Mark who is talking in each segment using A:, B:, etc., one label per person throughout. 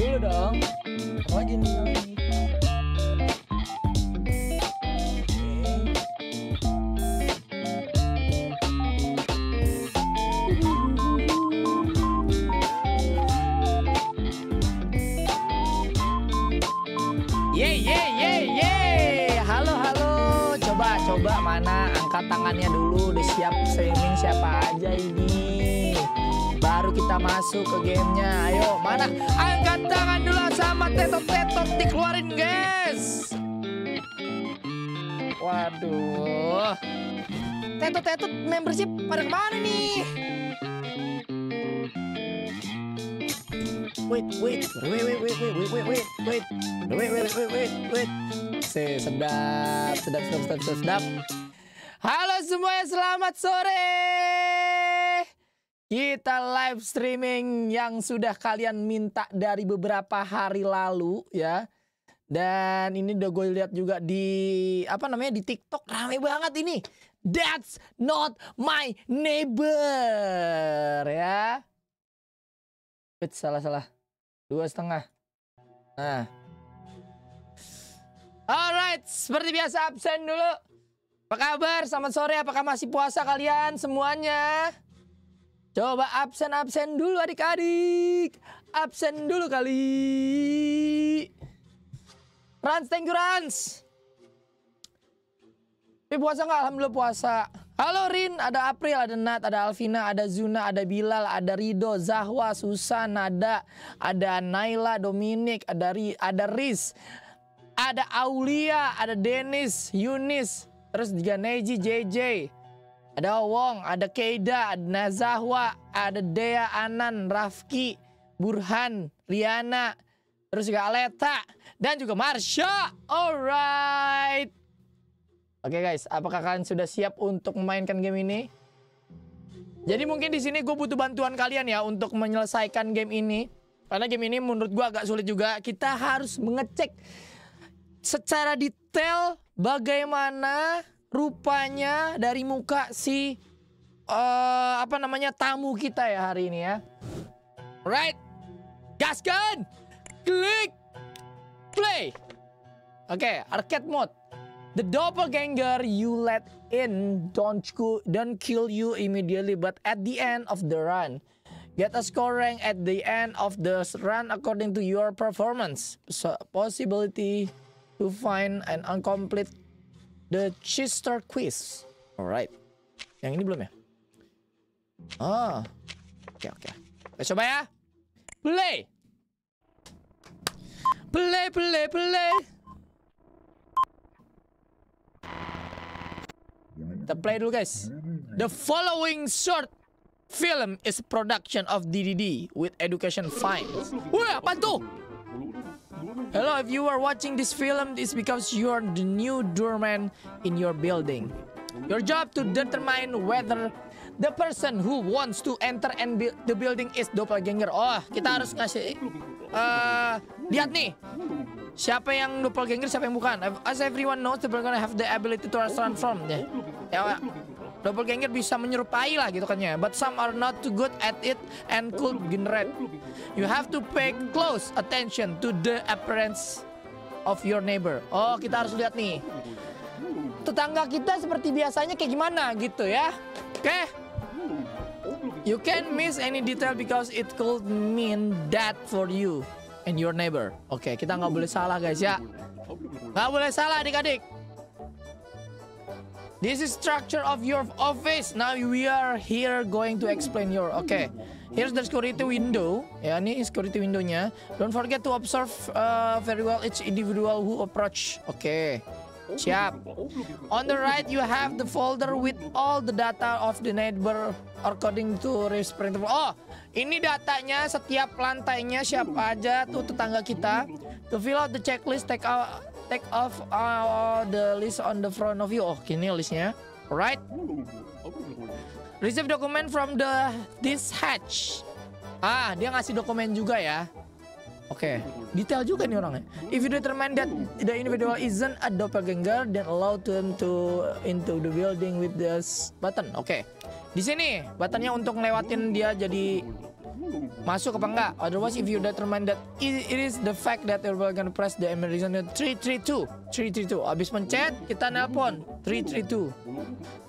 A: dulu dong. Apa lagi nih? kita masuk ke gamenya. Ayo, mana? Angkat tangan dulu sama tetot-tetot dikeluarin, guys. Waduh. Tetot-tetot membership pada kemana nih? Wait, wait, wait, wait, wait, wait, wait, wait, wait, wait, wait, wait, wait, wait, wait. sedap, sedap, sedap, sedap, sedap. Halo semuanya, selamat sore. Kita live streaming yang sudah kalian minta dari beberapa hari lalu ya. Dan ini udah gue lihat juga di apa namanya di TikTok rame banget ini. That's not my neighbor ya. Bet salah salah dua setengah. Nah. Alright, seperti biasa absen dulu. Apa kabar? Selamat sore. Apakah masih puasa kalian semuanya? Coba absen-absen dulu adik-adik. Absen dulu kali. Rans, thank you Rans. Tapi puasa nggak? Alhamdulillah puasa. Halo Rin, ada April, ada Nat, ada Alvina, ada Zuna, ada Bilal, ada Rido, Zahwa, Susan, ada, ada Naila, Dominic, ada Ri, ada Riz, ada Aulia, ada Dennis, Yunis, terus juga Neji, JJ, ada Wong, ada Keida, ada Nazahwa, ada Dea, Anan, Rafki, Burhan, Liana, terus juga Aleta, dan juga Marsha. Alright. Oke okay guys, apakah kalian sudah siap untuk memainkan game ini? Jadi mungkin di sini gue butuh bantuan kalian ya untuk menyelesaikan game ini. Karena game ini menurut gue agak sulit juga. Kita harus mengecek secara detail bagaimana rupanya dari muka si uh, apa namanya tamu kita ya hari ini ya. Right, gaskan, klik, play. Oke, okay, arcade mode. The doppelganger you let in don't don't kill you immediately, but at the end of the run, get a score rank at the end of the run according to your performance. So, possibility to find an incomplete The Cheese Star Quiz. Alright. Yang ini belum ya? Ah, Oke, okay, oke. Okay. Kita coba ya. Play. Play, play, play. Kita play dulu guys. The following short film is production of DDD with education fine. Wah, apa tuh? Hello, if you are watching this film, it's because you are the new doorman in your building. Your job to determine whether the person who wants to enter and bu the building is doppelganger. Oh, kita harus ngasih uh, eh, lihat nih. Siapa yang doppelganger, siapa yang bukan. As everyone knows, the gonna have the ability to transform. Yeah. Ya, ya Doppelganger bisa menyerupai lah gitu kan ya. But some are not too good at it and could generate. You have to pay close attention to the appearance of your neighbor. Oh, kita harus lihat nih. Tetangga kita seperti biasanya kayak gimana gitu ya. Oke. Okay. You can miss any detail because it could mean that for you and your neighbor. Oke, okay, kita nggak boleh salah guys ya. Nggak boleh salah adik-adik. This is structure of your office. Now we are here going to explain your. Okay. Here's the security window. Ya, ini security windownya. Don't forget to observe uh, very well each individual who approach. Okay. Siap. On the right you have the folder with all the data of the neighbor according to risk principle. Oh, ini datanya setiap lantainya siapa aja tuh tetangga kita. To fill out the checklist, take out take off uh, the list on the front of you. Oh, kini listnya. Right? Receive document from the this hatch. Ah, dia ngasih dokumen juga ya. Oke, okay. detail juga nih orangnya. If you determine that the individual isn't a doppelganger, then allow them to into the building with this button. Oke. Okay. Di sini buttonnya untuk lewatin dia jadi masuk apa enggak otherwise if you determine that it, it is the fact that you're going gonna press the emergency 332 332 abis mencet kita nelpon 332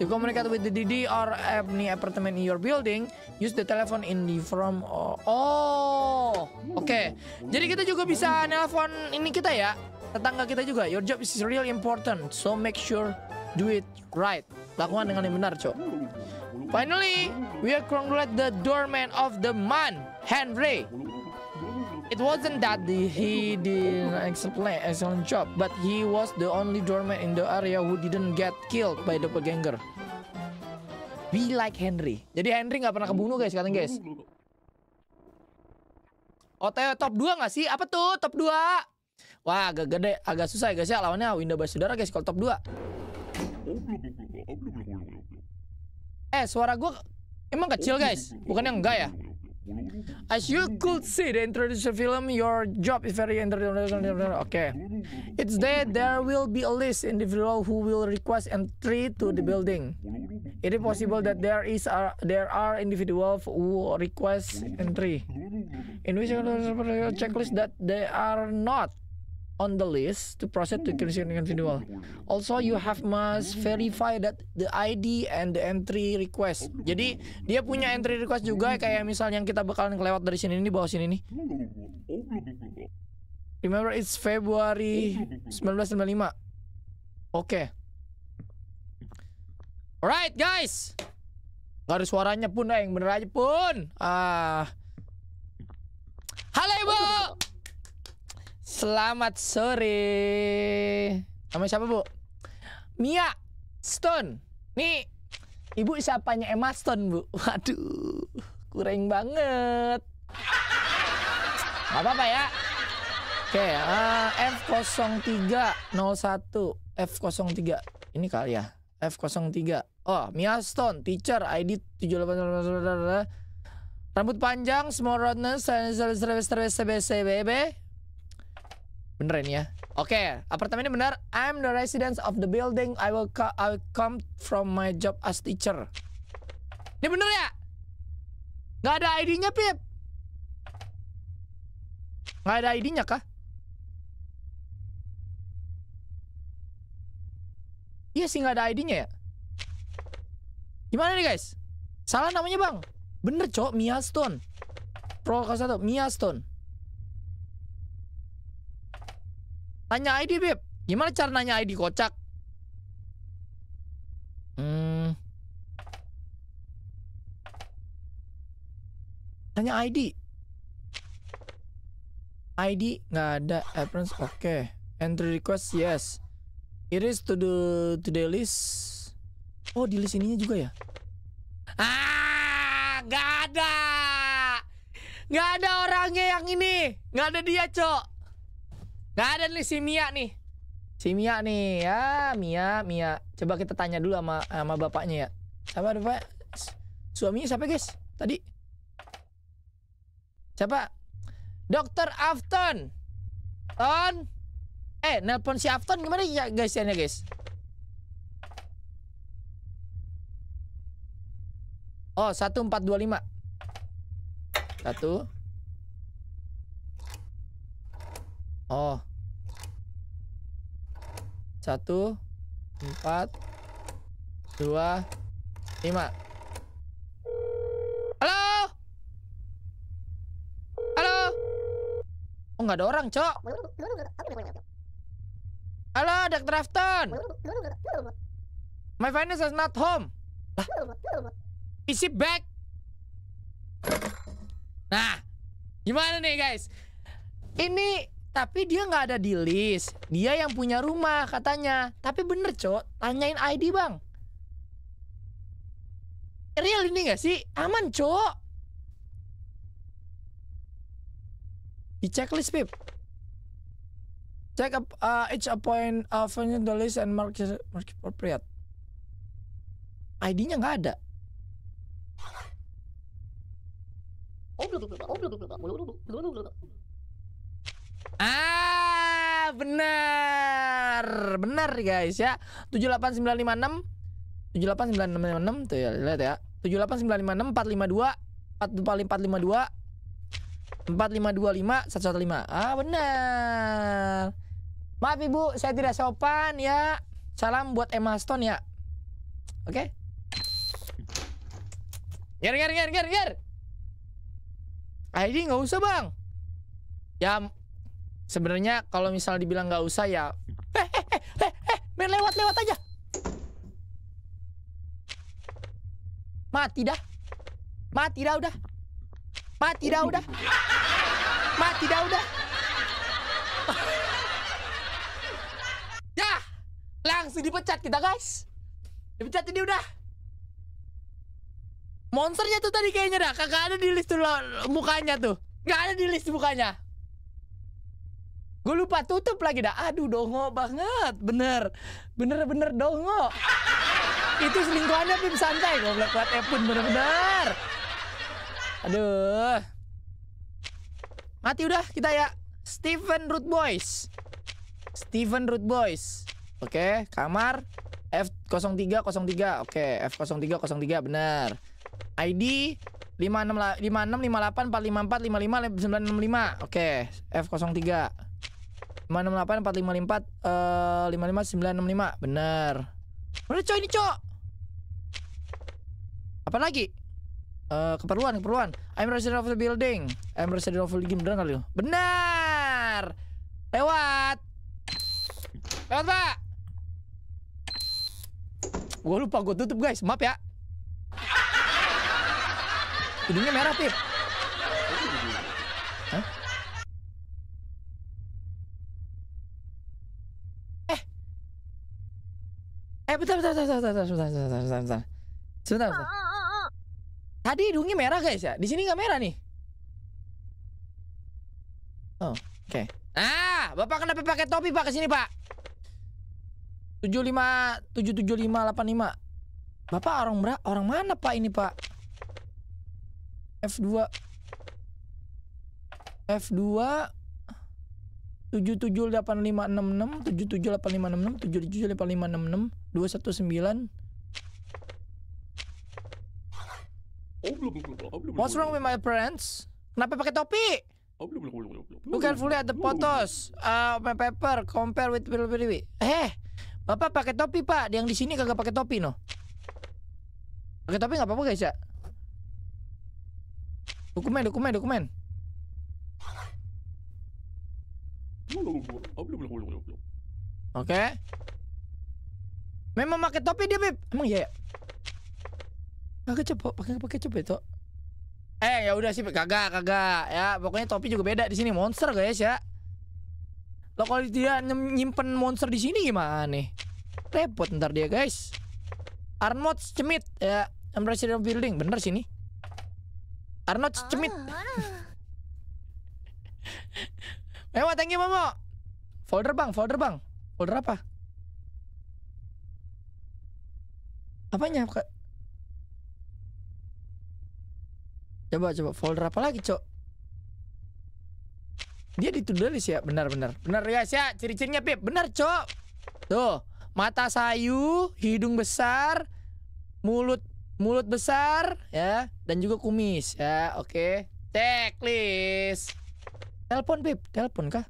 A: you communicate with the DD or any apartment in your building use the telephone in the form oh oke oh, okay. jadi kita juga bisa nelpon ini kita ya tetangga kita juga your job is really important so make sure do it right lakukan dengan yang benar cok Finally, we are congratulate the doorman of the month, Henry. It wasn't that the, he did an excellent, excellent job, but he was the only doorman in the area who didn't get killed by the doppelganger. Be like Henry. Jadi Henry nggak pernah kebunuh guys, katanya guys. OTW top 2 nggak sih? Apa tuh top 2? Wah agak gede, agak susah ya guys ya. Lawannya Winda Basudara guys kalau top 2. Eh, suara gue emang kecil guys, bukan yang enggak ya? As you could see, the introduction film, your job is very entertaining. Okay. It's there, there will be a list individual who will request entry to the building. It is possible that there is a, there are individuals who request entry. In which uh, checklist that they are not on the list to proceed to creation individual. Also, you have must verify that the ID and the entry request. Jadi dia punya entry request juga kayak misalnya yang kita bakalan kelewat dari sini ini bawah sini nih. Remember it's February 1995. Oke. Okay. Alright guys. Gak ada suaranya pun, eh, yang bener aja pun. Ah. Halo ibu. Selamat sore. Nama siapa, Bu? Mia Stone. Nih, Ibu siapanya Emma Stone, Bu? Waduh, kurang banget. apa-apa ya. Oke, uh, F0301 F03. Ini kali ya. F03. Oh, Mia Stone, teacher ID 78 Rambut panjang, small roundness, sebe, sebe, sebe, service Bener ini ya. Oke, okay, apartemen ini benar. I'm the residence of the building. I will co I will come from my job as teacher. Ini bener ya? Gak ada ID-nya, Pip. Gak ada ID-nya kah? Iya sih gak ada ID-nya ya. Gimana nih, guys? Salah namanya, Bang. Bener, Cok. Mia Stone. Pro 01, Mia Stone. Tanya ID, Beb. Gimana cara nanya ID kocak?
B: Hmm.
A: Tanya ID. ID nggak ada appearance. Oke. Okay. Entry request yes. It is to the to the list. Oh, di list ininya juga ya? Ah, nggak ada. Nggak ada orangnya yang ini. Nggak ada dia, Cok. Gak ada nih si Mia nih. Si Mia nih ya, Mia, Mia. Coba kita tanya dulu sama sama bapaknya ya. Sama Pak? suaminya siapa guys? Tadi siapa? Dokter Afton. Ton. Eh, nelpon si Afton gimana ya guys ya guys? Oh, 1425. Satu. oh satu empat dua lima halo halo oh nggak ada orang cok halo Dr. Drafton my finance is not home lah it back nah gimana nih guys ini tapi dia nggak ada di list. Dia yang punya rumah katanya. Tapi bener cok, tanyain ID bang. Real ini nggak sih? Aman cok. Di checklist Pip. Check up uh, each appoint of the list and mark mark appropriate. ID-nya nggak ada.
C: Oh,
A: Ah, benar. Benar guys ya. 78956 78956 tuh ya, lihat ya. 78956 452 452 4525 115. Ah, benar. Maaf Ibu, saya tidak sopan ya. Salam buat Emma Stone ya. Oke. Okay? Ger ger ger ger ger. ID enggak usah, Bang. Ya Sebenarnya kalau misal dibilang nggak usah ya, eh eh eh, eh, eh lewat lewat aja. Mati dah, mati dah udah, mati dah udah, mati dah udah. ya, langsung dipecat kita guys. Dipecat ini udah. Monsternya tuh tadi kayaknya dah, kagak ada di list tuh mukanya tuh. nggak ada di list mukanya. Gue lupa tutup lagi dah. Aduh dongo banget. Bener. Bener-bener dongo. Itu selingkuhannya Pim santai. Goblok kuat eh, pun bener-bener. Aduh. Mati udah kita ya. Steven Root Boys. Steven Root Boys. Oke, okay, kamar F0303. Oke, okay, F0303 benar. ID 56 56 58 454 55 965. Oke, okay, F03. 568 454 eh uh, lima benar udah cowok ini cok apa lagi uh, keperluan keperluan I'm resident of the building I'm resident of the game bener kali lo benar lewat lewat pak gue lupa gue tutup guys maaf ya
B: hidungnya merah pip
A: bentar, bentar, bentar, bentar, bentar, bentar, bentar, bentar, bentar. Sebentar, ah, bentar. Ah, ah, Tadi hidungnya merah guys ya. Di sini nggak merah nih. Oh, oke. Okay. Ah, Bapak kenapa pakai topi Pak ke sini, Pak? 75 77585. Bapak orang bra orang mana Pak ini, Pak? F2 F2 tujuh tujuh delapan lima enam enam tujuh tujuh delapan lima enam tujuh tujuh delapan lima enam enam dua satu sembilan oh, What's wrong with my parents? Kenapa pakai topi? Oh, Bukan fully ada potos. Uh, paper compare with Bilibili. Eh, bapak pakai topi pak. Yang di sini kagak pakai topi no. Pakai topi nggak apa-apa guys ya. Dokumen, dokumen, dokumen.
B: Oke.
A: Okay. Memang pakai topi dia, Bib. Emang iya ya? Pakai cepet, pakai pakai cepet ya, itu. Eh, ya udah sih, kagak, kagak. Ya, pokoknya topi juga beda di sini monster, guys ya. Lo kalau dia nyimpen monster di sini gimana nih? Repot ntar dia, guys. Arnold cemit ya, I'm resident building. Bener sini. Arnold ah, cemit. Eh, Memo, thank you Momo. Folder bang, folder bang. Folder apa? Apanya? Coba, coba. Folder apa lagi, Cok? Dia ditulis ya, benar, benar. Benar ya, ya. Ciri-cirinya, Pip. Benar, Cok. Tuh, mata sayu, hidung besar, mulut mulut besar, ya, dan juga kumis, ya. Oke. Okay. Checklist. Telepon Bib, telepon kah?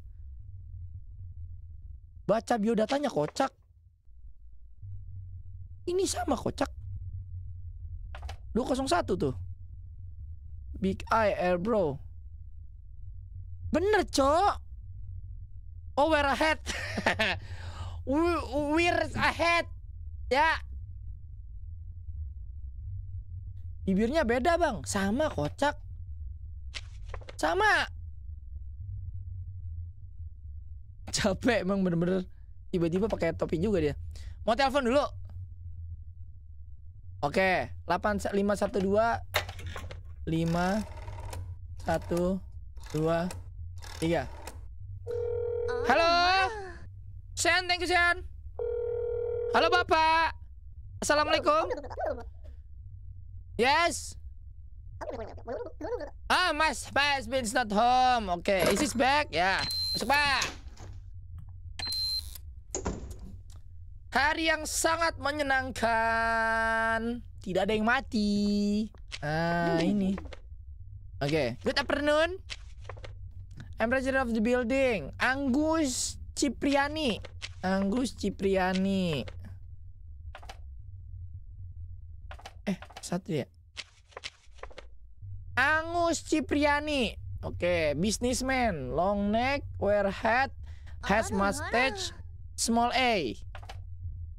A: Baca biodatanya kocak. Ini sama kocak. 201 tuh. Big Eye Air Bro. Bener, Cok. Oh, we're ahead. we're ahead. Ya. Bibirnya beda, Bang. Sama kocak. Sama. capek emang bener-bener tiba-tiba pakai topi juga dia mau telepon dulu Oke, delapan lima satu dua lima satu dua tiga. Halo, Sen, thank you Sen. Halo Bapak, assalamualaikum. Yes. Ah, Mas, Mas Bin's not home. Oke, okay. is back? Ya, yeah. masuk Pak. Hari yang sangat menyenangkan. Tidak ada yang mati. Ah, hmm. ini. Oke, okay. good afternoon. I'm president of the building. Anggus Cipriani. Anggus Cipriani. Eh, satu ya. Angus Cipriani. Oke, okay. businessman, long neck, wear hat, has mustache, small A.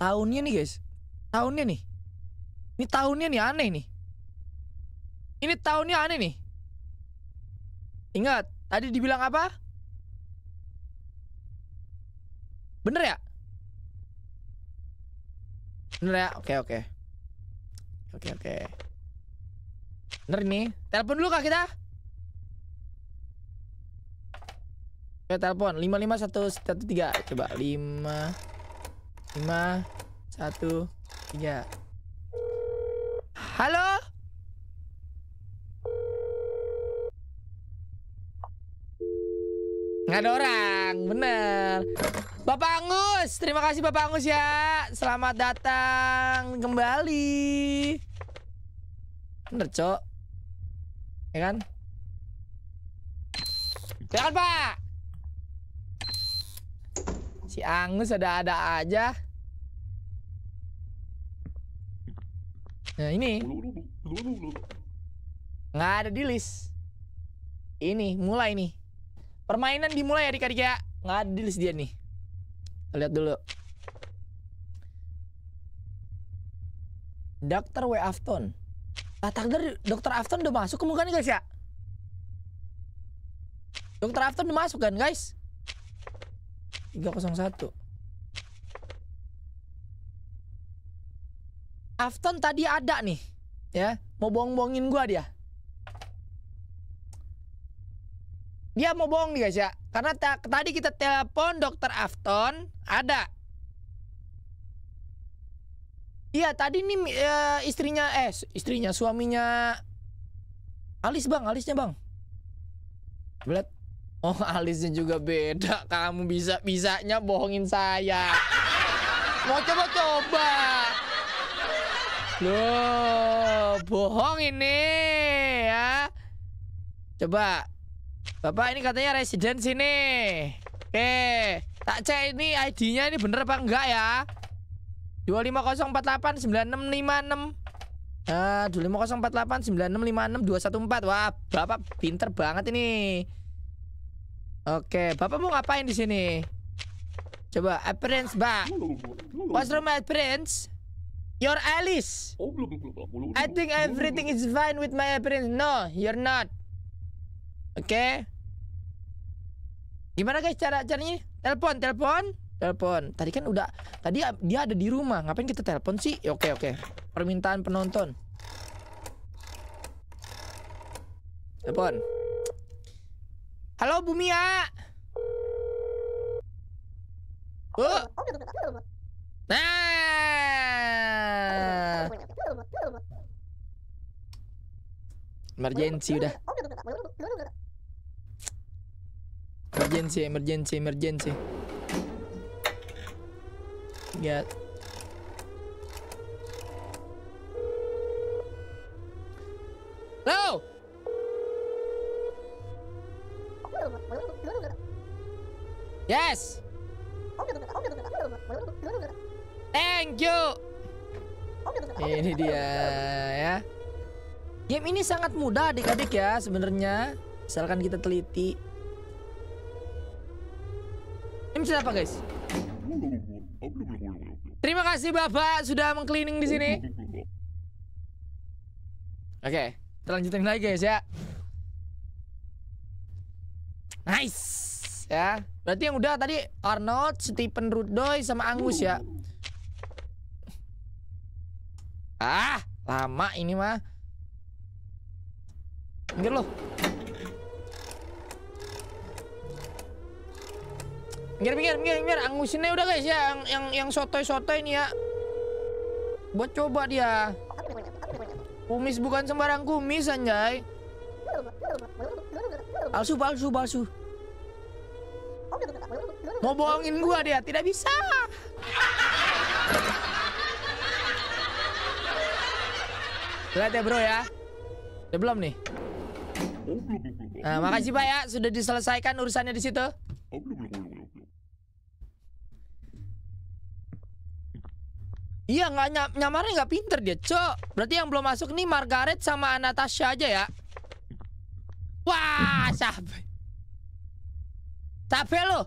A: Tahunnya nih guys. Tahunnya nih. Ini tahunnya nih aneh nih. Ini tahunnya aneh nih. Ingat, tadi dibilang apa? Bener ya? Bener ya? Oke, oke. Oke, oke. Bener nih. Telepon dulu kak kita. Oke, telepon. 55113. Coba 5 lima satu tiga Halo? Nggak ada orang, bener. Bapak Angus, terima kasih Bapak Angus ya. Selamat datang kembali. Bener, Cok. Ya kan? Ya kan, Pak? Si Angus ada-ada aja. Nah ini. Nggak ada di list. Ini mulai nih. Permainan dimulai ya adik-adik ya. Nggak ada di list dia nih. Lihat dulu. Dr. W. Afton. Ah, takdir Dr. Afton udah masuk kemungkinan guys ya? Dr. Afton udah masuk kan guys? 301. Afton tadi ada nih. Ya, mau bohong-bohongin gua dia. Dia mau bohong nih guys ya. Karena tadi kita telepon dokter Afton, ada. Iya, tadi nih e, istrinya eh istrinya suaminya Alis, Bang, Alisnya, Bang. Belat Oh alisnya juga beda Kamu bisa-bisanya bohongin saya Mau coba-coba Loh Bohong ini ya Coba Bapak ini katanya resident sini Oke Tak cek ini ID-nya ini bener apa enggak ya 25048 9656 enam 25048 9656 214 Wah, Bapak pinter banget ini Oke, Bapak mau ngapain di sini? Coba appearance, Mbak. What's wrong my appearance? Your Alice. Oh, I think everything is fine with my appearance. No, you're not. Oke. Okay. Gimana guys cara caranya? Telepon, telepon, telepon. Tadi kan udah tadi dia ada di rumah. Ngapain kita telepon sih? Ya, oke, okay, oke. Okay. Permintaan penonton. Telepon. Halo ya. Oh. Nah. Emergency udah. Emergency, emergency, emergency. Lihat. Ya. Low. Yes. Thank you. Ini dia ya. Game ini sangat mudah adik-adik ya sebenarnya. Misalkan kita teliti. Ini siapa guys? Terima kasih Bapak sudah mengcleaning di sini. Oke, okay, kita lanjutin lagi guys ya. Nice ya. Berarti yang udah tadi Arnold, Stephen Rudoy sama Angus ya. Ah, lama ini mah. Minggir lo. Minggir, minggir, minggir, minggir. ini udah guys ya, yang yang yang sotoy-sotoy ini ya. Buat coba dia. Kumis bukan sembarang kumis anjay. Palsu, palsu, palsu. Mau bohongin gua dia, tidak bisa. Lihat ya bro ya. Udah belum nih? Nah, makasih Pak ya sudah diselesaikan urusannya di situ. Iya nggak ny nyamarnya nggak pinter dia, cok. Berarti yang belum masuk nih Margaret sama Natasha aja ya. Wah, capek. Capek loh.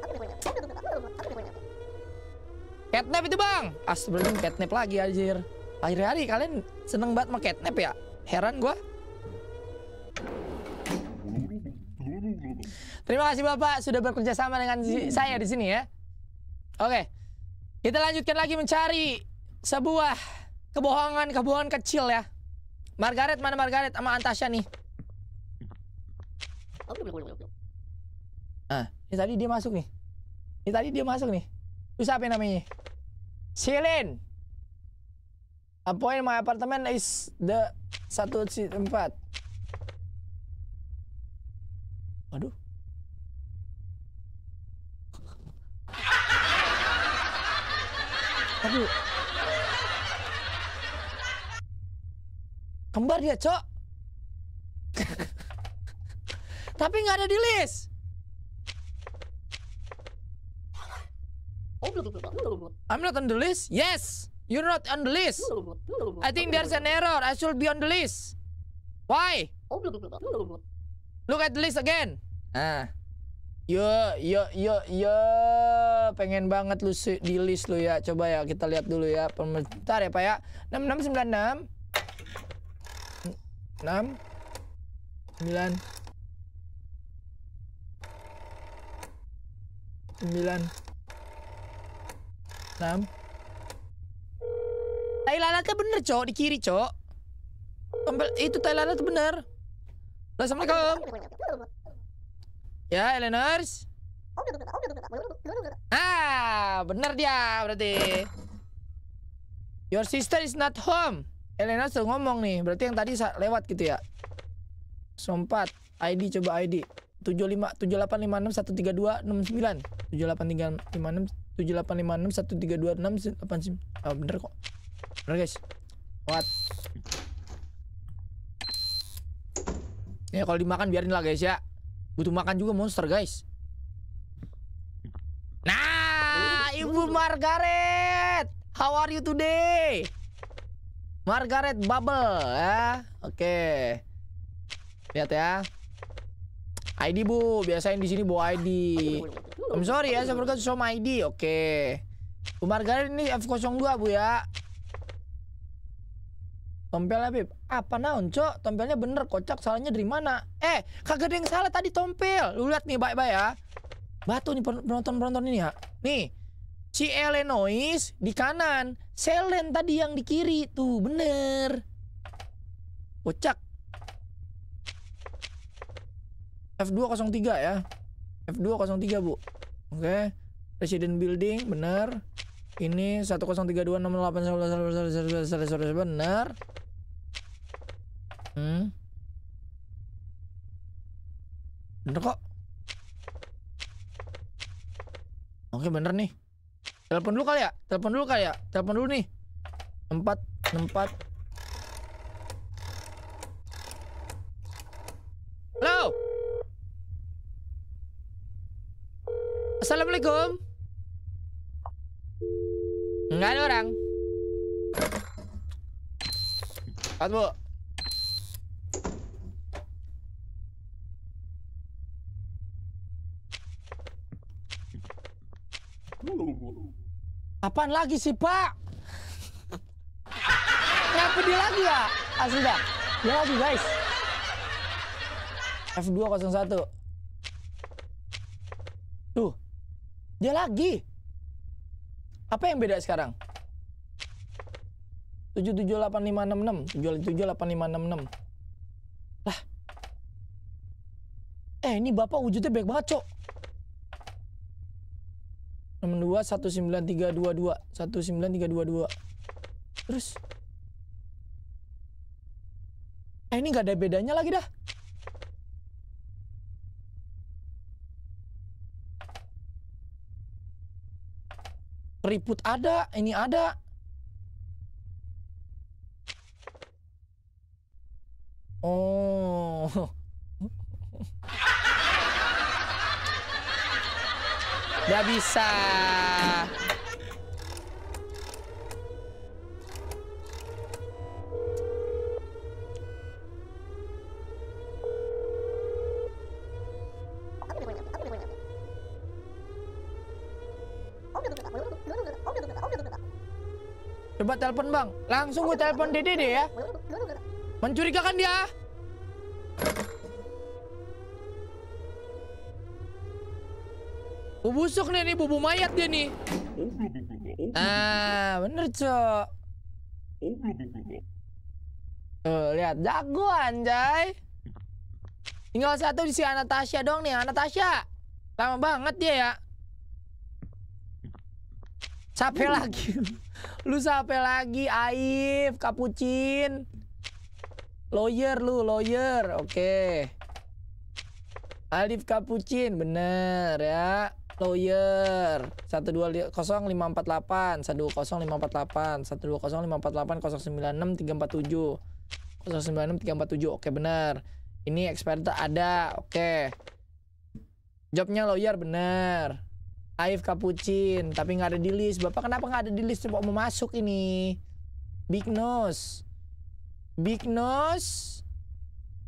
A: Catnap itu bang Astagfirullahaladzim catnap lagi anjir Akhir-hari kalian seneng banget sama catnap ya Heran gua Terima kasih Bapak sudah bekerja sama dengan saya di sini ya Oke Kita lanjutkan lagi mencari Sebuah kebohongan-kebohongan kecil ya Margaret mana Margaret sama Antasya nih Ah, ini tadi dia masuk nih ini tadi dia masuk nih. Itu siapa namanya? Silin. A my apartment is the satu tempat. Aduh. Aduh. Kembar dia, Cok. Tapi nggak ada di list.
C: I'm
A: not on the list. Yes, you're not on the list.
C: I think there's an error.
A: I should be on the list. Why? Look at the list again. Ah. Yo, yo, yo, yo, pengen banget lu di list lu ya. Coba ya kita lihat dulu ya. Permintaan ya Pak ya. 6696. 6 9 9 Sam. Tai lalatnya bener, Cok. Di kiri, Cok. Tombol itu tai lalat bener. Assalamualaikum. Ya, Eleners. Ah, bener dia berarti. Your sister is not home. Elena sudah ngomong nih, berarti yang tadi lewat gitu ya. 14 ID coba ID. 75 7856 132 69. 7856 1326 8 oh, bener kok bener guys what ya kalau dimakan biarin lah guys ya butuh makan juga monster guys nah ibu Margaret how are you today Margaret Bubble ya oke okay. lihat ya ID bu, biasain di sini bawa ID. I'm sorry ya, saya berikan show ID. Oke. Okay. Bu ini F02 bu ya. Tompelnya Beb. Apa naon, Cok? Tompelnya bener kocak, salahnya dari mana? Eh, kagak ada yang salah tadi tompel. Lu lihat nih baik-baik ya. Batu nih penonton-penonton ini ya. Nih. Si noise di kanan, Selen tadi yang di kiri tuh, bener. Kocak. F203 ya. F203, Bu. Oke. Okay. Resident building benar. Ini 103268111 benar. Hmm. Bener kok. Oke, bener nih. Telepon dulu kali ya? Telepon dulu kali ya? Telepon dulu nih. 4 4 Assalamualaikum. Enggak ada orang. Aduh. Apaan lagi sih, Pak? Ngapain dia lagi ya? Asli ah, dah. Dia lagi, guys. f satu. Tuh, dia lagi. Apa yang beda sekarang? 778566, 778566. Lah. Eh, ini Bapak wujudnya baik banget, Cok. 62 19322 19322. Terus Eh, ini nggak ada bedanya lagi dah. ribut ada, ini ada. Oh. Gak bisa. Coba telepon bang. Langsung gue telepon Dede deh ya. Mencurigakan dia. Bu busuk nih, nih bubu mayat dia nih. Ah, bener cok. Tuh, lihat jago anjay. Tinggal satu di si Anastasia dong nih, Anastasia. Lama banget dia ya. Capek lagi lu sampai lagi Aif Kapucin lawyer lu lawyer oke okay. Alif Kapucin bener ya lawyer 120548 120548 120548 enam tiga empat tujuh oke okay, bener ini expert ada oke okay. jobnya lawyer bener Aif Kapucin, tapi nggak ada di list. Bapak kenapa nggak ada di list? Coba mau masuk ini. Big Nose. Big Nose.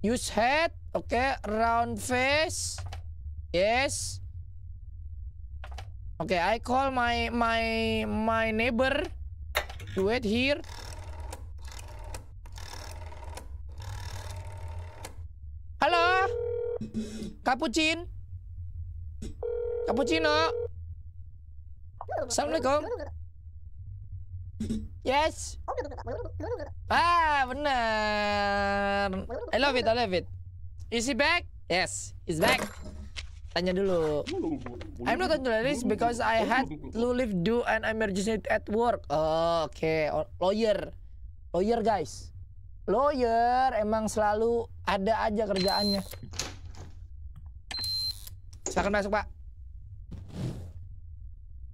A: Use head. Oke, okay. round face. Yes. Oke, okay, I call my my my neighbor. Wait wait here. Halo. Kapucin. Kapucino. Assalamualaikum. Yes. Ah, benar. I love it, I love it. Is he back? Yes, he's back. Tanya dulu. I'm not on the list because I had to leave do an emergency at work. Oh, oke, okay. lawyer. Lawyer, guys. Lawyer emang selalu ada aja kerjaannya. Silakan masuk, Pak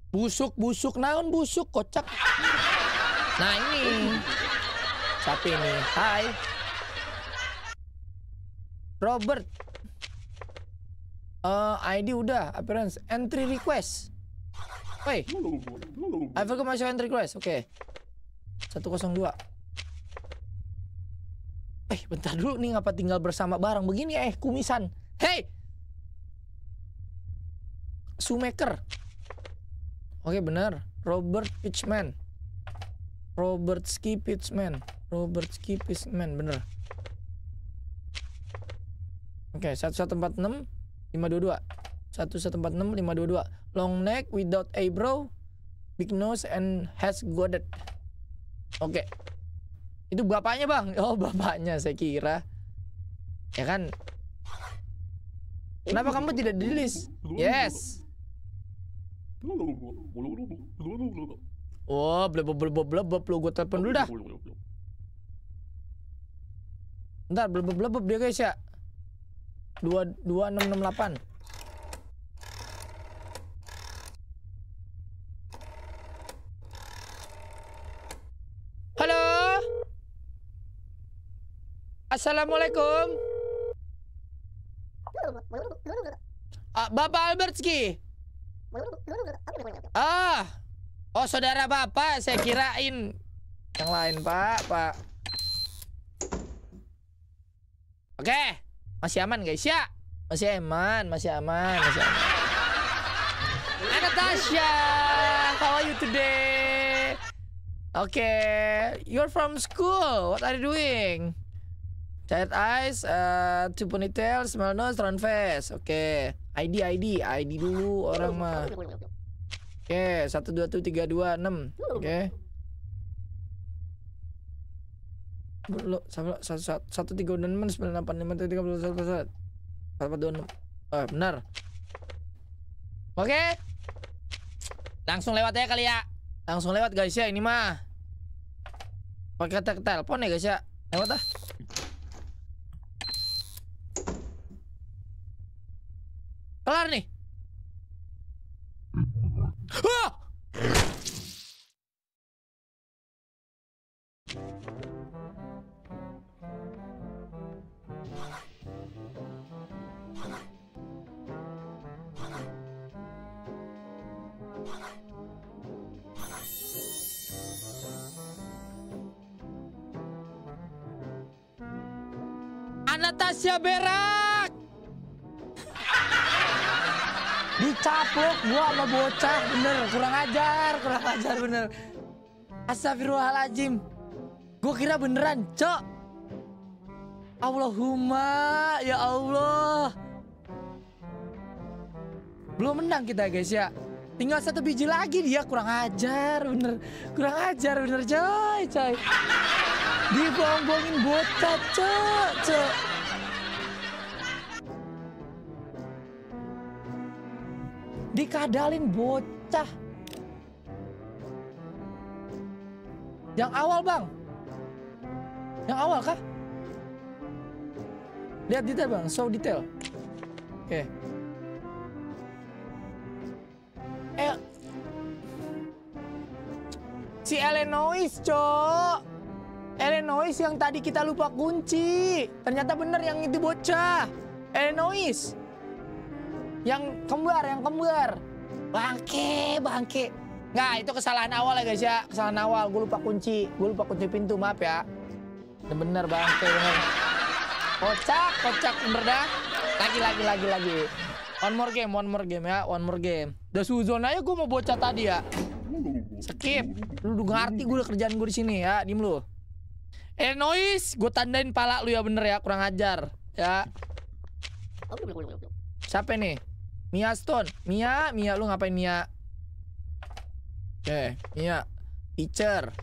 A: busuk busuk naon busuk kocak nah ini tapi ini hai Robert uh, eh, ID udah appearance entry request Woi, I forgot my entry request. Oke. Okay. 102. Eh, bentar dulu nih ngapa tinggal bersama barang begini eh kumisan. Hey. Sumaker. Oke benar, Robert Pitchman. Robert Ski Pitchman. Robert Ski Pitchman, bener. Oke, empat 1146 522. 1146 522. Long neck without eyebrow, big nose and has godded. Oke. Itu bapaknya, Bang. Oh, bapaknya saya kira. Ya kan? Kenapa kamu tidak di list? Yes. Oh, blebeb blebeb blebeb lu gue telepon dulu dah. Ntar blebeb blebeb dia guys ya. Dua dua enam enam delapan. Halo. Assalamualaikum. Ah, Bapak Albertski. Ah. Oh, saudara Bapak, saya kirain yang lain, Pak, Pak. Oke. Masih aman, guys, ya? Masih aman, masih aman, masih aman. Ada How are you today? Oke, you're from school. What are you doing? Chat eyes, uh, two ponytail, smell nose, round face. Oke. Okay. ID, ID. ID dulu orang mah. Oke, satu dua tuh tiga dua enam, Oke. Lo sama, satu, tiga, dua, enam, sembilan, delapan, lima, tiga, puluh, satu, satu, empat, dua, enam. Eh, benar. Oke. Okay. Langsung lewat ya kali ya. Langsung lewat guys ya ini mah. Pakai telepon ya guys ya. Lewat ah. kurang ajar, kurang ajar bener. Astagfirullahaladzim. Gue kira beneran, cok. Allahumma, ya Allah. Belum menang kita guys ya. Tinggal satu biji lagi dia kurang ajar bener. Kurang ajar bener coy, coy. Dibombongin bocah, cok, cok. dikadalin bot pecah. Yang awal bang. Yang awal kah? Lihat detail bang, show detail. Oke. Okay. El si Elenois, cok. Elenois yang tadi kita lupa kunci. Ternyata bener yang itu bocah. Elenois. Yang kembar, yang kembar. Bangke, bangke. Nggak, itu kesalahan awal ya guys ya. Kesalahan awal, gue lupa kunci. Gue lupa kunci pintu, maaf ya. Bener bangke, bener. Kocak, kocak, bener dah. Lagi, lagi, lagi, lagi. One more game, one more game ya, one more game. Udah suzon aja gue mau bocah tadi ya. Skip. Lu udah ngerti gue kerjaan gue di sini ya, diem lu. Eh noise, gue tandain pala lu ya bener ya, kurang ajar. Ya. Siapa nih? Mia Stone. Mia, Mia lu ngapain Mia? Oke, eh, okay, Mia. Teacher.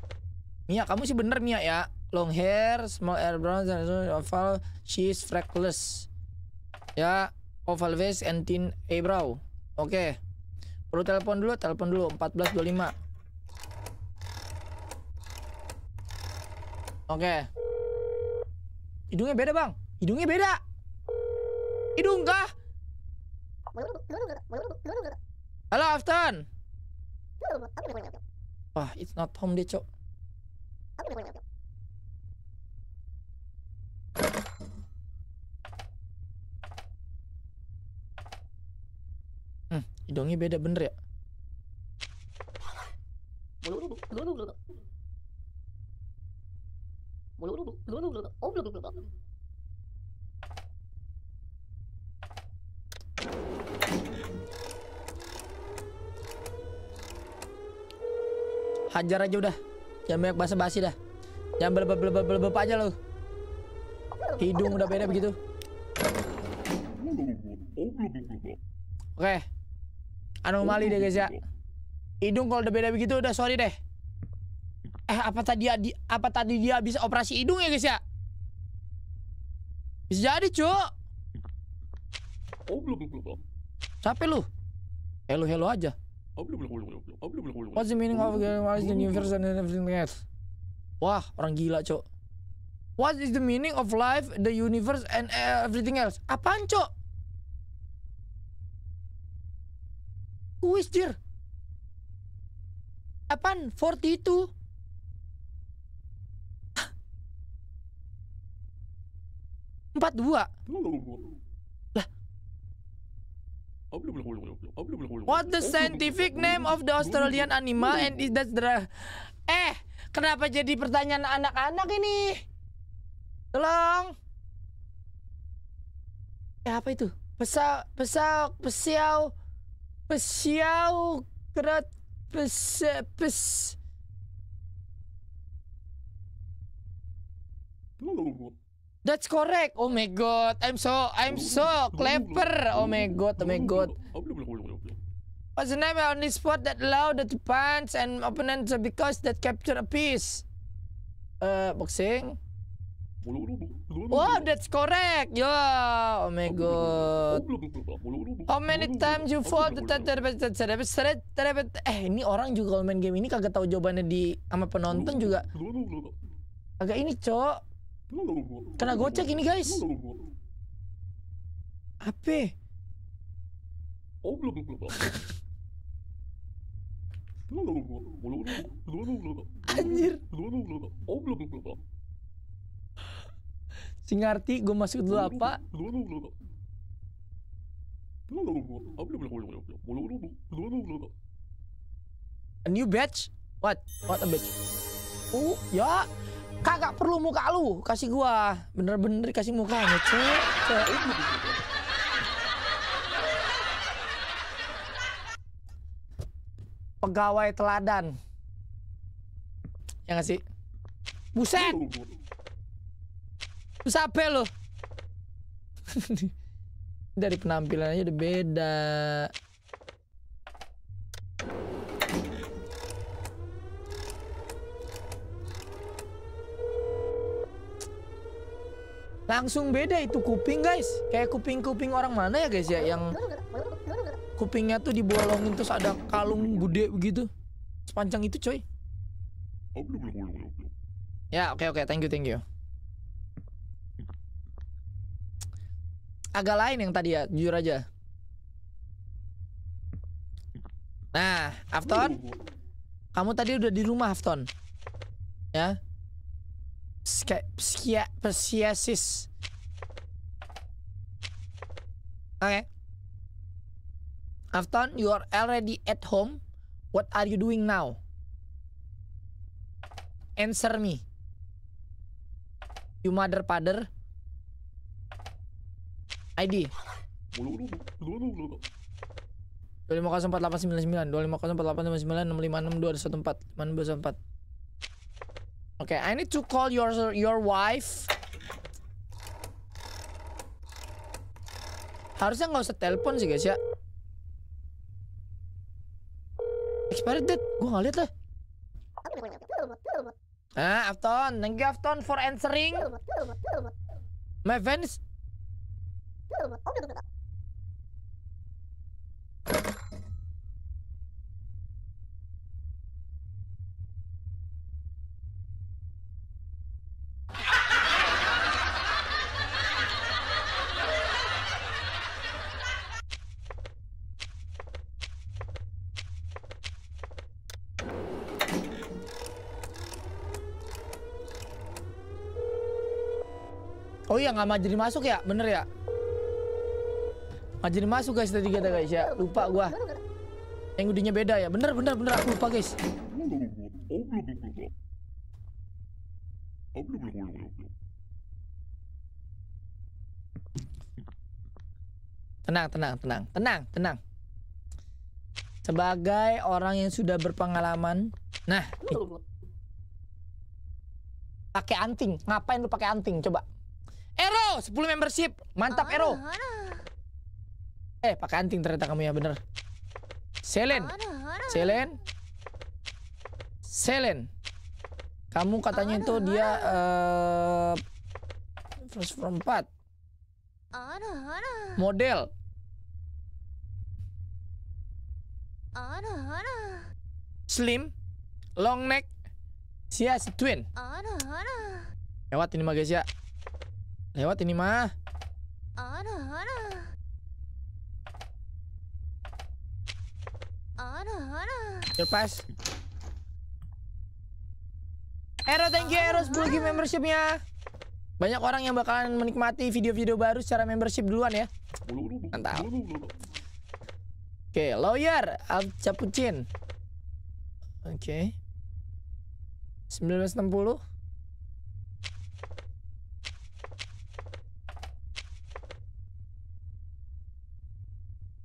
A: Mia, kamu sih bener Mia ya. Long hair, small air brown, oval, she is freckless. Ya, oval face and thin eyebrow. Oke. Okay. Perlu telepon dulu, telepon dulu 1425. Oke. Okay. Hidungnya beda, Bang. Hidungnya beda. Hidung kah? Halo Afton. Wah, it's not home deh, Cok. Hmm, hidungnya beda bener ya.
C: Oh,
A: hajar aja udah jangan banyak basa basi dah jangan belebep belebep aja lo hidung udah beda begitu oke okay. anomali deh guys ya hidung kalau udah beda begitu udah sorry deh eh apa tadi dia apa tadi dia bisa operasi hidung ya guys ya bisa jadi cuk oh belum belum belum capek lu hello hello aja
C: What's the meaning of what is the universe and
A: everything else? Wah, orang gila, Cok. What is the meaning of life, the universe and everything else? Apaan, Cok? Kuis, dir. Apaan? 42? Empat dua.
B: What the scientific name
A: of the Australian animal and is that the... Eh, kenapa jadi pertanyaan anak-anak ini? Tolong. Ya, apa itu? Pesau, pesau, pesiau, pesiau, kerat, pes, pes. Tunggu, That's correct. Oh my god. I'm so I'm so clever. Oh my god. Oh my god. What's the name on this spot that allowed the punch and opponent because that capture a piece? Uh, boxing. Wow, that's correct. Yeah. Oh my god. How many times you fought Eh, ini orang juga main game ini kagak tahu jawabannya di sama penonton juga. Agak ini, Cok.
B: Kena gocek ini guys. Apa? Oh Anjir.
A: Oh belum Singarti, gue masuk dulu apa? A new batch? What? What a batch? Oh, ya. Kagak perlu muka lu, kasih gua. Bener-bener kasih muka cek. cek. Pegawai teladan. Ya ngasih sih? Buset! Lu sape lu Dari penampilannya udah beda. Langsung beda itu kuping guys. Kayak kuping-kuping orang mana ya guys ya yang kupingnya tuh dibolongin terus ada kalung gede begitu. Sepanjang itu coy. Ya oke okay, oke okay. thank you thank you. Agak lain yang tadi ya jujur aja. Nah, Afton, kamu tadi udah di rumah Afton, ya? pskia, pskia, psiasis. Okay. Afton, you are already at home. What are you doing now? Answer me. You mother father. ID. 250489 250489 6562 Okay, I need to call your your wife. Harusnya nggak usah telepon sih guys ya. Expired date, gue nggak lihat lah. Ah, Afton, thank you Afton for answering. My fans. Oh iya nggak jadi masuk ya, bener ya? Majerin masuk guys tadi kita guys ya, lupa gua. Yang udinya beda ya, bener bener bener aku lupa guys. Tenang, tenang, tenang, tenang, tenang. Sebagai orang yang sudah berpengalaman, nah, pakai anting, ngapain lu pakai anting? Coba. Ero, 10 membership. Mantap, Ero. Eh, pakai anting ternyata kamu ya, bener. Selen. Selen. Selen. Kamu katanya itu dia uh, first from 4. Model. Slim, long neck, Sia si twin. Lewat ini mah ya. Lewat ini mah. terpas, Eros, thank you Eros Blue Game membershipnya. Banyak orang yang bakalan menikmati video-video baru secara membership duluan ya. Mantap. Oke, okay, lawyer Al Capucin. Oke. Okay. 1960.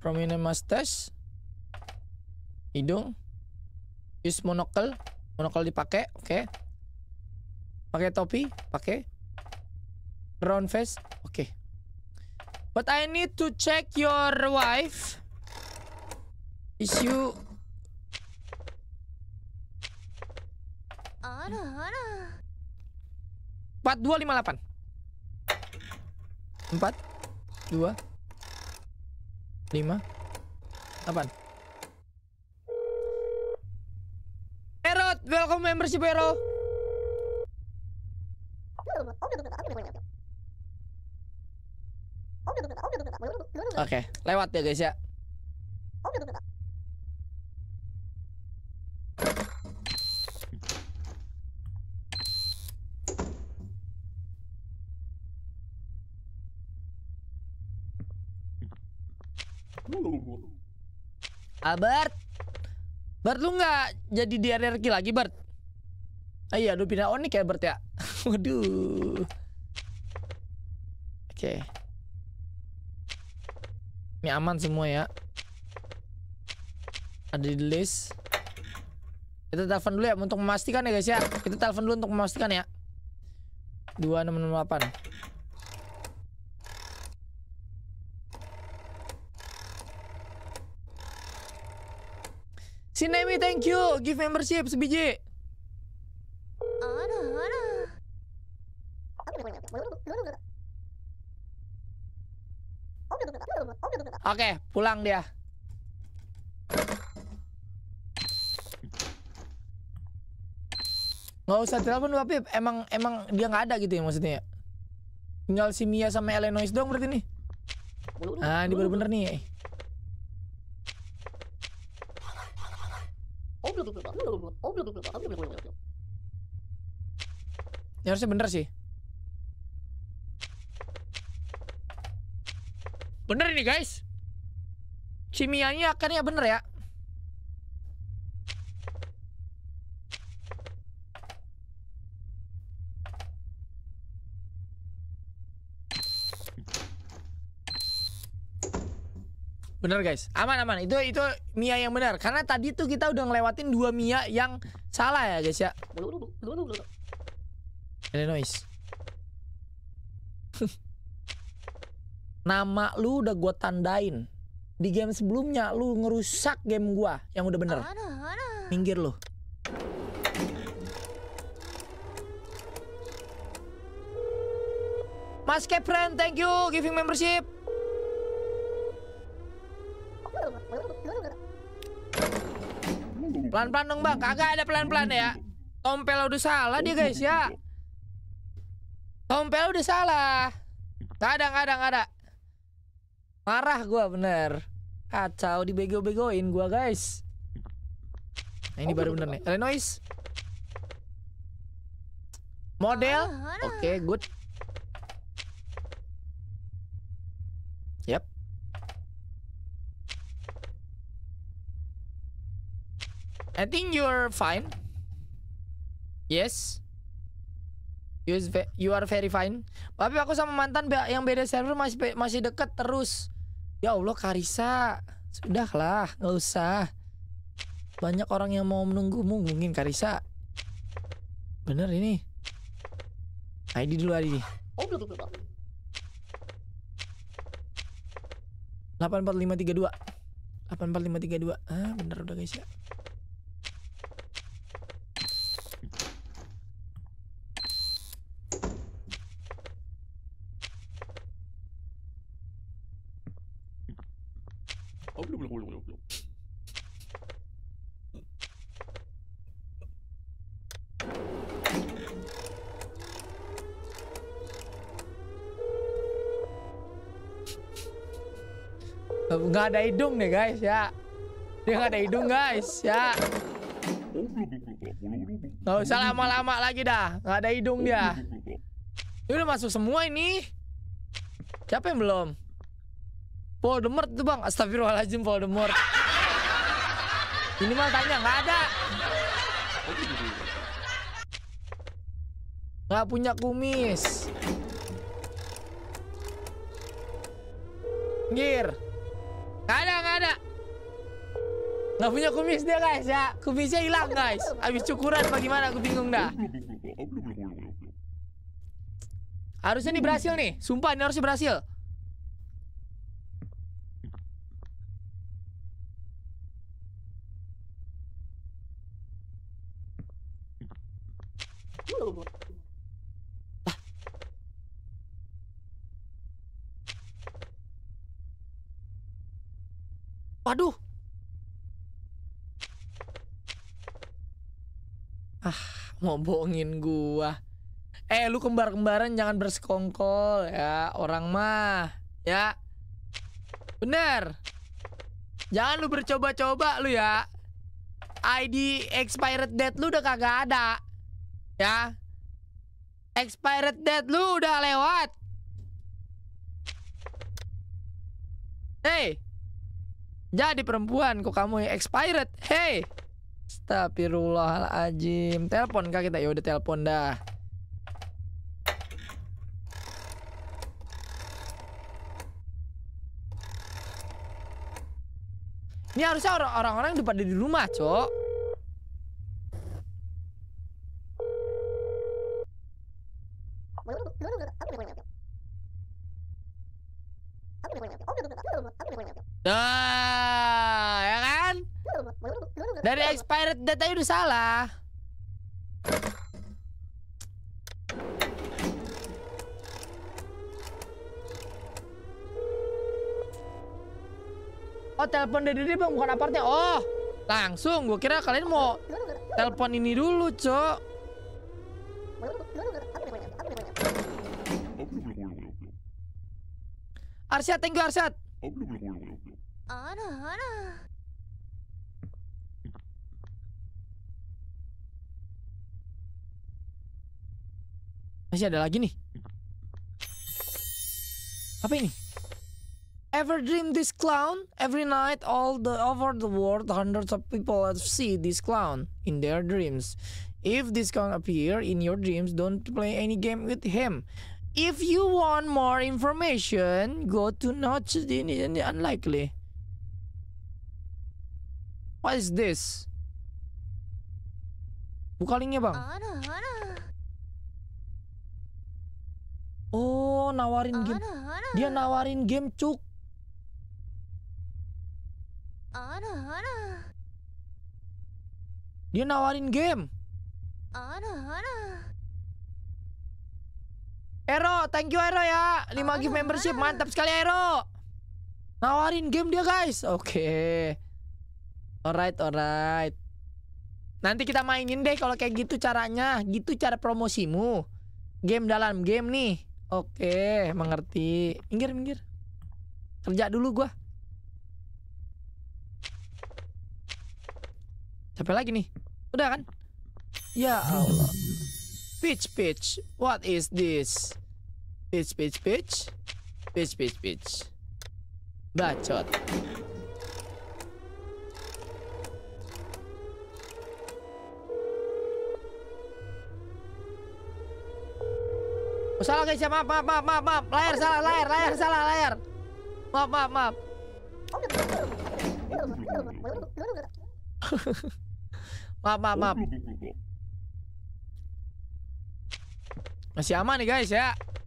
A: Prominent mustache. Hidung. Use monocle. Monocle dipakai. Oke. Okay. Pakai topi. Pakai. Round face. Oke. Okay. But I need to check your wife. Is you... Empat dua lima delapan. Empat lima 8 Erot, welcome membership Ero. Oke, okay, lewat ya guys ya. Albert. Ah, Bert lu nggak jadi di RRQ lagi Bert? Ah, iya lu pindah onik ya Bert ya. Waduh. Oke. Okay. Ini aman semua ya. Ada di list. Kita telepon dulu ya untuk memastikan ya guys ya. Kita telepon dulu untuk memastikan ya. Dua enam delapan. Sinemi, thank you. Give membership sebiji. Oke, pulang dia. Gak usah telepon Mbak Pip. Emang emang dia nggak ada gitu ya maksudnya. Tinggal si Mia sama elenois dong berarti nih.
C: Ah, ini bener-bener
A: nih. Eh. Ya harusnya bener sih. Bener ini guys. Cimianya ya bener ya. Bener guys, aman aman. Itu itu Mia yang benar. Karena tadi tuh kita udah ngelewatin dua Mia yang salah ya guys ya. Ada noise. Nama lu udah gua tandain di game sebelumnya lu ngerusak game gua yang udah bener. Minggir lu. Mas Kepren, thank you giving membership. Pelan-pelan dong bang, kagak ada pelan-pelan ya. Tompel udah salah dia guys ya. Tompel udah salah. Kadang-kadang ada, Marah gua bener. Kacau dibego-begoin gua guys. Nah, ini baru bener nih. Ada noise. Model. Oke, okay, good. I think you're fine. Yes. You, you are very fine. Tapi aku sama mantan yang beda server masih masih deket terus. Ya Allah Karisa, sudahlah, nggak usah. Banyak orang yang mau menunggu mungkin Karisa. Bener ini. Nah, ID dulu ID. Oh, tiga 84532 ah bener udah guys ya nggak ada hidung nih guys ya. Dia nggak ada hidung guys ya. Nggak usah lama-lama lagi dah. Nggak ada hidung dia. Ini udah masuk semua ini. Siapa yang belum? Voldemort tuh bang. Astagfirullahaladzim Voldemort. Ini mah tanya nggak ada. Nggak punya kumis. gear Nggak punya kumis dia guys ya. Kumisnya hilang guys. Habis cukuran bagaimana aku bingung dah. Harusnya nih berhasil nih. Sumpah ini harusnya berhasil. Waduh. mau bohongin gua. Eh, lu kembar-kembaran jangan bersekongkol ya, orang mah. Ya. Bener. Jangan lu bercoba-coba lu ya. ID expired date lu udah kagak ada. Ya. Expired date lu udah lewat. Hey. Jadi perempuan kok kamu expired. Hey. Astagfirullahaladzim. Telepon kah kita? Ya udah telepon dah. Ini harusnya orang-orang yang pada di rumah, Cok.
C: Dah. Dari
A: expired data itu udah salah. Oh, telepon dari dia bang, bukan apartnya. Oh, langsung. Gue kira kalian mau telepon ini dulu, cok. Arsyad, thank you Arsyad.
D: Ada, ada.
A: Masih ada lagi nih. Apa ini? Ever dream this clown? Every night all the over the world hundreds of people see this clown in their dreams. If this clown appear in your dreams, don't play any game with him. If you want more information, go to Notch in the Unlikely. What is this? Buka linknya bang. Oh, nawarin game. Dia nawarin game, Cuk. Dia nawarin game. Ero, thank you Ero ya. 5 gift membership mantap sekali Ero. Nawarin game dia, guys. Oke. Okay. Alright, alright. Nanti kita mainin deh kalau kayak gitu caranya. Gitu cara promosimu. Game dalam game nih. Oke, mengerti. Minggir, minggir. Kerja dulu gua. Capek lagi nih. Udah kan? Ya Allah. Pitch, pitch. What is this? Pitch, pitch, pitch. Pitch, pitch, pitch. Bacot. Oh, salah guys ya, maaf, maaf, maaf, maaf, maaf. Layar salah, layar, layar salah, layar. Maaf, maaf, maaf. maaf, maaf, maaf. Masih aman nih guys ya.